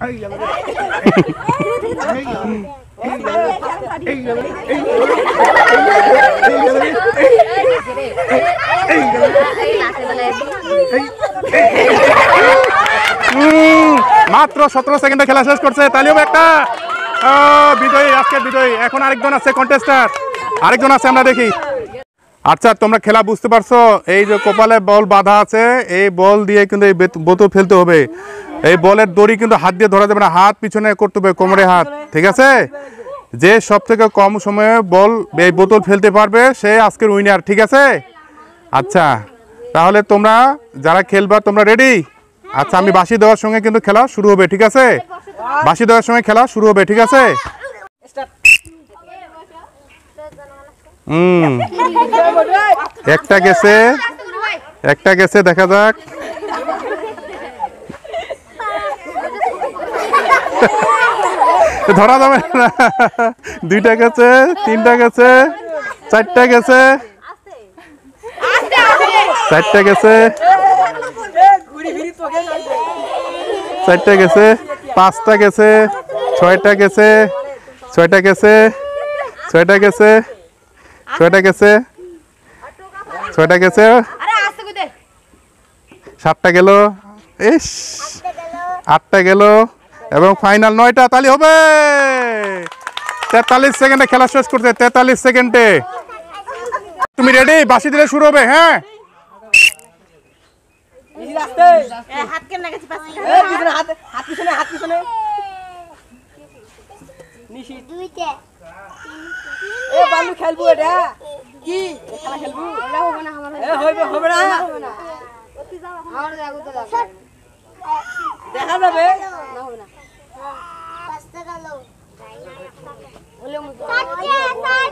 মাত্র সতেরো সেকেন্ডে খেলা শেষ করছে তালিও একটা বিজয়ী আজকে বিজয়ী এখন আরেকজন আছে কন্টেস্টার আরেকজন আছে আমরা দেখি আচ্ছা তোমরা খেলা বুঝতে পারছো এই যে কপালে বল বাধা আছে এই বল দিয়ে কিন্তু এই বোতল ফেলতে হবে এই বলের দড়ি কিন্তু হাত দিয়ে ধরা যাবে না হাত পিছনে করতে হবে কোমরে হাত ঠিক আছে যে সব থেকে কম সময়ে বল এই বোতল ফেলতে পারবে সে আজকের উইনার ঠিক আছে আচ্ছা তাহলে তোমরা যারা খেলবা তোমরা রেডি আচ্ছা আমি বাসি দেওয়ার সঙ্গে কিন্তু খেলা শুরু হবে ঠিক আছে বাসি দেওয়ার সঙ্গে খেলা শুরু হবে ঠিক আছে হুম একটা গেছে একটা গেছে দেখা যাক ধরা যাবে না দুইটা গেছে তিনটা গেছে চারটা গেছে চারটা গেছে চারটা গেছে পাঁচটা গেছে ছয়টা গেছে ছয়টা গেছে ছয়টা গেছে ছয়টা গেছে ছয়টা গেছে সাতটা গেল ইস আটটা গেল এবং ফাইনাল নয়টা তালি হবে তেতাল্লিশ সেকেন্ডে খেলা শেষ করছে তেতাল্লিশ সেকেন্ডে তুমি রেডি বাসি দিলে শুরু হবে হ্যাঁ দেখা যাবে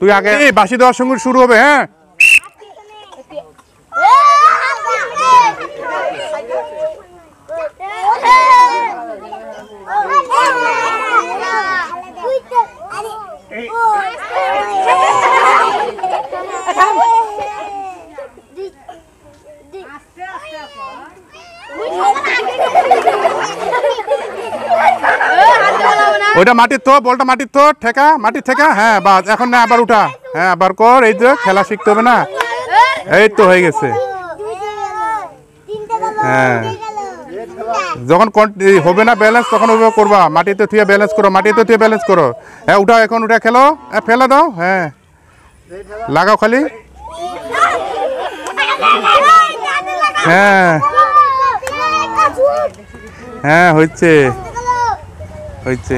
তুই আগে বাসি দেওয়ার সঙ্গে শুরু হবে হ্যাঁ ওইটা মাটির তো বলটা মাটির তো ঠেকা মাটির ঠেকা হ্যাঁ বাস এখন না আবার উঠা হ্যাঁ আবার কর এই যে খেলা শিখতে হবে না এই তো হয়ে গেছে হ্যাঁ যখন হবে না ব্যালেন্স তখন ওইভাবে করবা মাটিতে থুয়ে ব্যালেন্স করো মাটিতে থুয়ে ব্যালেন্স করো হ্যাঁ উঠাও এখন উঠে খেলো হ্যাঁ, ফেলে দাও হ্যাঁ লাগাও খালি হ্যাঁ হ্যাঁ হচ্ছে হয়েছে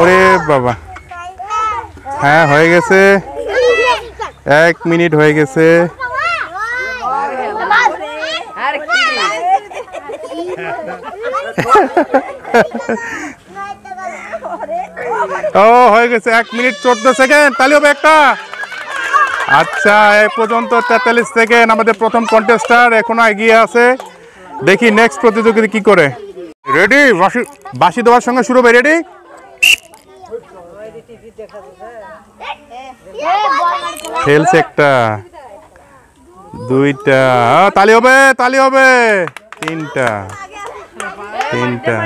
ওরে বাবা হ্যাঁ হয়ে গেছে এক মিনিট হয়ে গেছে ও হয়ে গেছে এক মিনিট চোদ্দ সেকেন্ড তাহলে হবে একটা আচ্ছা এ পর্যন্ত তেতাল্লিশ সেকেন্ড আমাদের প্রথম কন্টেস্টার এখনো এগিয়ে আছে দেখি নেক্সট প্রতিযোগিতা কি করে রেডি বাসি বাসি দেওয়ার সঙ্গে শুরু হবে রেডি খেলছে একটা দুইটা তালি হবে তালি হবে তিনটা তিনটা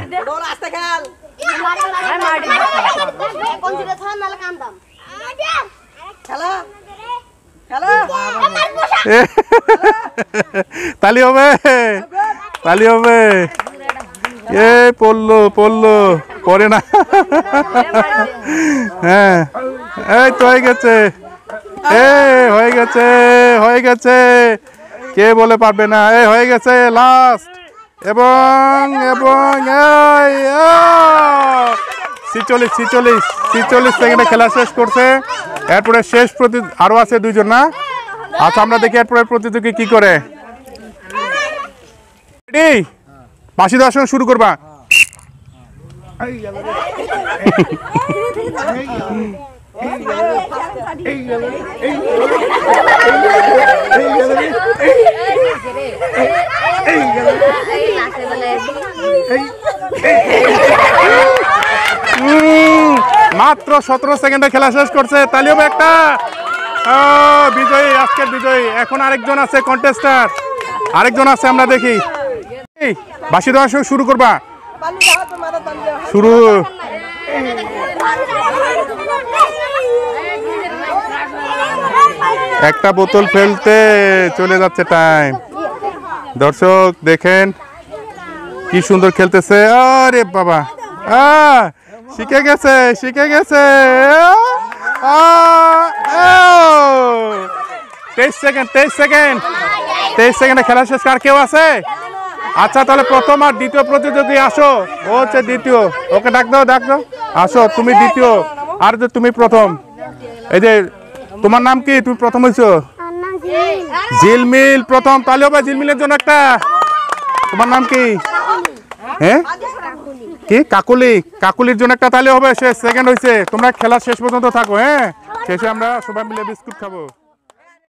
তালি হবে তালি হবে এ পড়লো পড়লো পরে না হ্যাঁ এই তো হয়ে গেছে এ হয়ে গেছে হয়ে গেছে কে বলে পারবে না এ হয়ে গেছে লাস্ট এবং এবং ছিচল্লিশ ছিচল্লিশ ছিচল্লিশ সেকেন্ডে খেলা শেষ করছে এরপরে শেষ প্রতি আরও আছে দুইজন না আচ্ছা আমরা দেখি এরপরে প্রতিযোগী কি করে রেডি বাসি দেওয়ার সময় শুরু করবা মাত্র সতেরো সেকেন্ডে খেলা শেষ করছে তালিও একটা বিজয়ী আজকের বিজয়ী এখন আরেকজন আছে কন্টেস্টার আরেকজন আছে আমরা দেখি বাসি দেওয়া শুরু করবা শুরু একটা বোতল ফেলতে চলে যাচ্ছে টাইম দর্শক দেখেন কি সুন্দর খেলতেছে আরে বাবা শিখে গেছে শিখে গেছে তেইশ সেকেন্ড তেইশ সেকেন্ড তেইশ সেকেন্ডে খেলা শেষ কার কেউ আছে আচ্ছা তাহলে প্রথম আর দ্বিতীয় প্রতিযোগী আসো ও হচ্ছে দ্বিতীয় ওকে ডাক দাও ডাক দাও আসো তুমি দ্বিতীয় আর যে তুমি প্রথম এই যে তোমার নাম কি তুমি প্রথম হয়েছো ঝিলমিল প্রথম তাহলে হবে ঝিলমিলের জন্য একটা তোমার নাম কি হ্যাঁ কি কাকুলি কাকুলির জন্য একটা তাহলে হবে সে সেকেন্ড হয়েছে তোমরা খেলা শেষ পর্যন্ত থাকো হ্যাঁ শেষে আমরা সবাই মিলে বিস্কুট খাবো